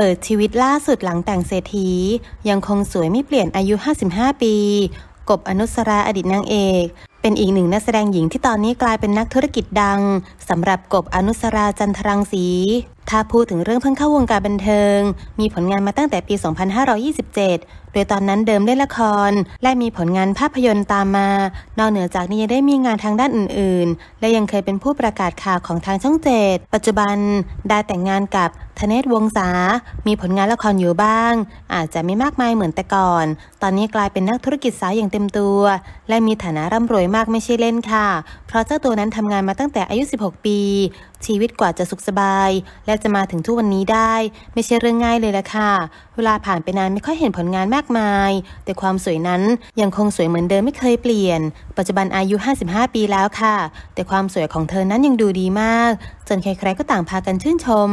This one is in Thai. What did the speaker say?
เปิดชีวิตล่าสุดหลังแต่งเศรษฐียังคงสวยไม่เปลี่ยนอายุ 55 ปี กบอนุสราอดีตนางเอก เป็นอีกหนึ่งนักแสดงหญิงที่ตอนนี้กลายเป็นนักธุรกิจดังสำหรับกบอนุสราจันทรังสี ถ้าพูดถึงเรื่องเพิ่งเข้าวงการบันเทิง มีผลงานมาตั้งแต่ปี 2527 โดยตอนนั้นเดิมเล่นละครและมีผลงานภาพยนตร์ตามมา นอกเหนือจากนี้ยังได้มีงานทางด้านอื่นๆ และยังเคยเป็นผู้ประกาศข่าวของทางช่องเจ็ดปัจจุบันได้แต่งงานกับธเนศวงศามีผลงานละครอยู่บ้าง อาจจะไม่มากมายเหมือนแต่ก่อน ตอนนี้กลายเป็นนักธุรกิจสาวอย่างเต็มตัว และมีฐานะร่ำรวยมากไม่ใช่เล่นค่ะ เพราะเจ้าตัวนั้นทำงานมาตั้งแต่อายุ 16 ปี ชีวิตกว่าจะสุขสบาย และจะมาถึงทุกวันนี้ได้ ไม่ใช่เรื่องง่ายเลยละค่ะ เวลาผ่านไปนานไม่ค่อยเห็นผลงานมากมาย แต่ความสวยนั้นยังคงสวยเหมือนเดิมไม่เคยเปลี่ยน ปัจจุบันอายุ55ปีแล้วค่ะ แต่ความสวยของเธอนั้นยังดูดีมาก จนใครๆก็ต่างพากันชื่นชม